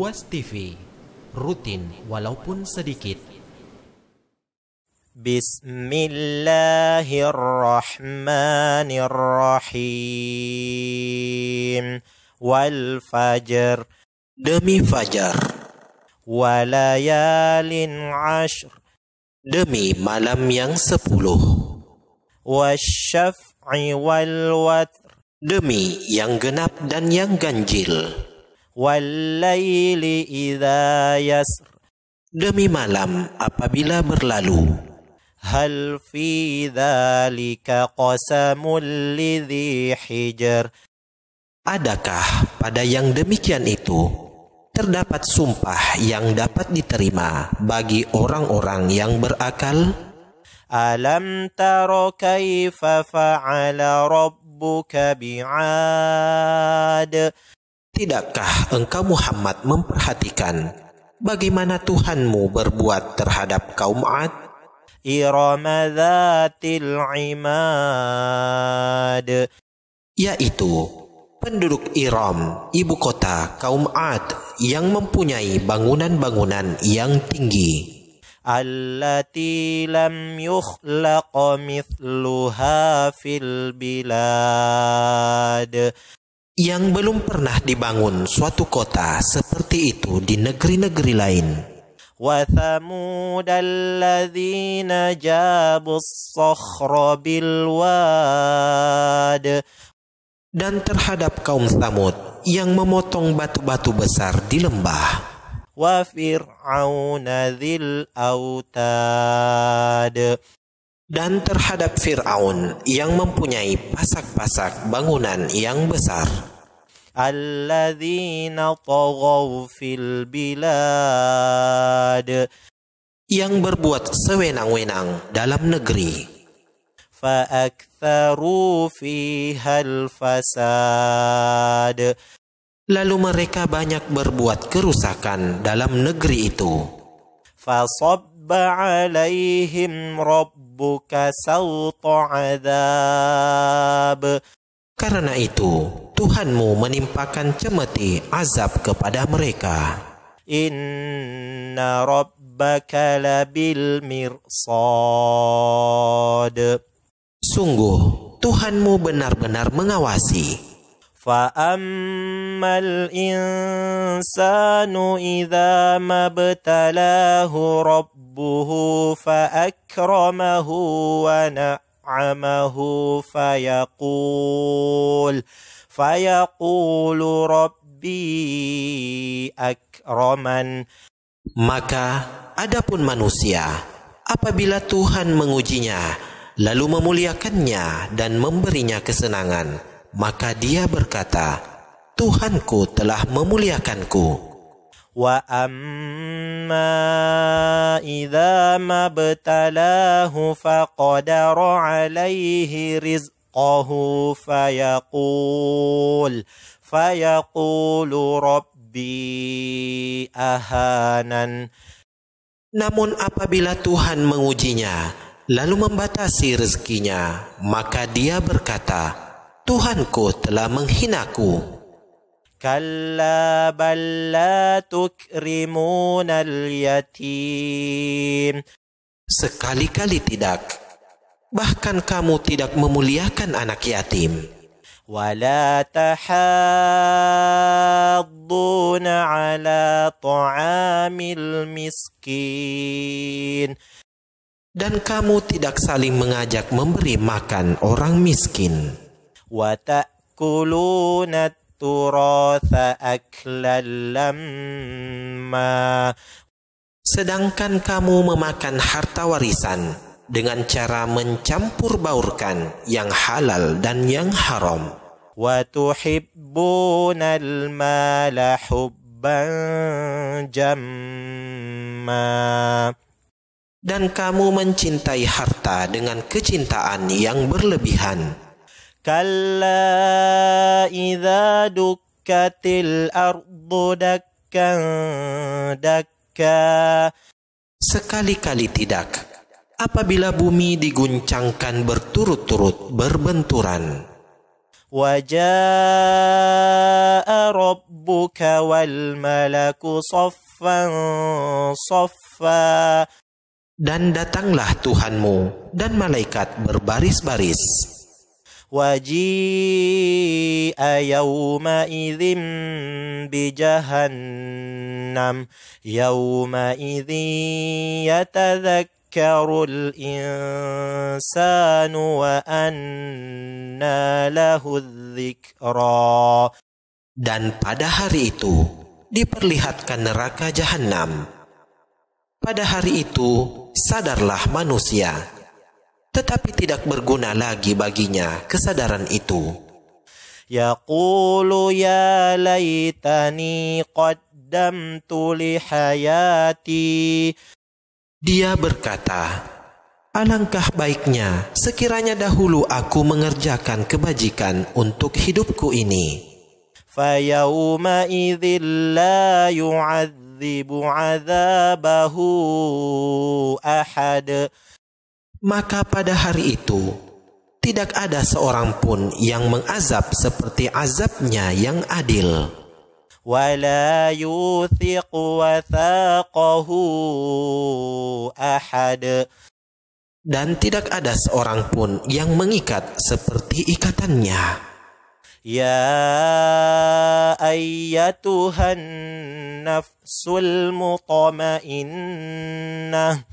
Ruas TV, rutin walaupun sedikit. Bismillahirrahmanirrahim. Wal fajar. Demi fajar. Walayalin ashr. Demi malam yang sepuluh. Wasyaf'i wal watr. Demi yang genap dan yang ganjil. Wallayli idha yasr Demi malam apabila berlalu Hal fi dhalika qasamul lidhi hijar Adakah pada yang demikian itu terdapat sumpah yang dapat diterima bagi orang-orang yang berakal? Alam taro kaifa fa'ala rabbuka bi'ad Tidakkah engkau Muhammad memperhatikan bagaimana Tuhanmu berbuat terhadap kaum Ad? إِرَمَ ذَاتِ Yaitu penduduk Iram, ibu kota kaum Ad yang mempunyai bangunan-bangunan yang tinggi. التي yang belum pernah dibangun suatu kota seperti itu di negeri-negeri lain. dan terhadap kaum Thamud yang memotong batu-batu besar di lembah dan terhadap Fir'aun yang mempunyai pasak-pasak bangunan yang besar. fil bilad yang berbuat sewenang-wenang dalam negeri. Fa'aktharu fihal fasad Lalu mereka banyak berbuat kerusakan dalam negeri itu. Fasab فَصَبَّ عَلَيْهِمْ رَبُّكَ سَوْطَ عَذَابٍ Karena itu, Tuhanmu menimpakan cemeti azab kepada mereka. Inna rabbaka labil mirsad. Sungguh, Tuhanmu benar-benar mengawasi. ربه فأكرمه ونعمه فيقول فيقول ربي أكرمن Maka adapun manusia apabila Tuhan mengujinya lalu memuliakannya dan memberinya kesenangan maka dia berkata Tuhanku telah memuliakanku واما اذا ما ابتلاه فقدر عليه رزقه فيقول فيقول ربي اهانا Namun apabila Tuhan mengujinya, lalu membatasi rezekinya, maka dia berkata, Tuhanku telah menghinaku كلا بل لا تكرمون اليتيم sekali-kali tidak bahkan kamu tidak memuliakan anak yatim ولا تحاضون على طعام المسكين dan kamu tidak saling mengajak memberi makan orang miskin. وَتَأْكُلُونَ التراث أكلا لما Sedangkan kamu memakan harta warisan dengan cara mencampur baurkan yang halal dan yang haram. Dan kamu mencintai harta dengan kecintaan yang berlebihan. كلا إذا دكت الأرض دكا دكا Sekali-kali tidak, apabila bumi diguncangkan berturut-turut berbenturan. Wajaa rabbuka wal malaku soffan soffa. Dan datanglah Tuhanmu dan malaikat berbaris-baris. وجيء يومئذ بجهنم يومئذ يتذكر الإنسان وأنى له الذكرى Dan pada hari itu diperlihatkan neraka jahanam. Pada hari itu sadarlah manusia tetapi tidak berguna lagi baginya kesadaran itu. Yaqulu ya laitani qaddamtu li hayati. Dia berkata, Alangkah baiknya sekiranya dahulu aku mengerjakan kebajikan untuk hidupku ini. فَيَوْمَئِذٍ لَا يُعَذِّبُ عَذَابَهُ أَحَدٌ maka pada hari itu tidak ada seorang pun yang mengazab seperti azabnya yang adil. ولا يوثق وثاقه أحد dan tidak ada seorang pun yang mengikat seperti ikatannya. Ya ayyatuhan nafsul mutmainnah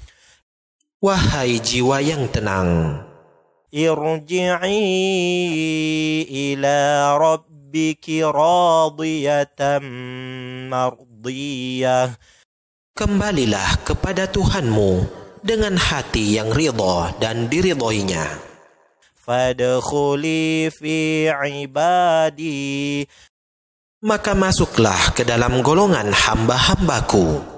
Wahai jiwa yang tenang, irji'i ila rabbiki radiyatan mardiyah. Kembalilah kepada Tuhanmu dengan hati yang ridho dan diridhoinya. Fadkhuli fi ibadi. Maka masuklah ke dalam golongan hamba-hambaku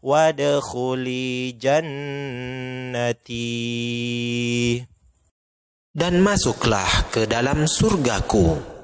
wadkhuli jannati dan masuklah ke dalam surgaku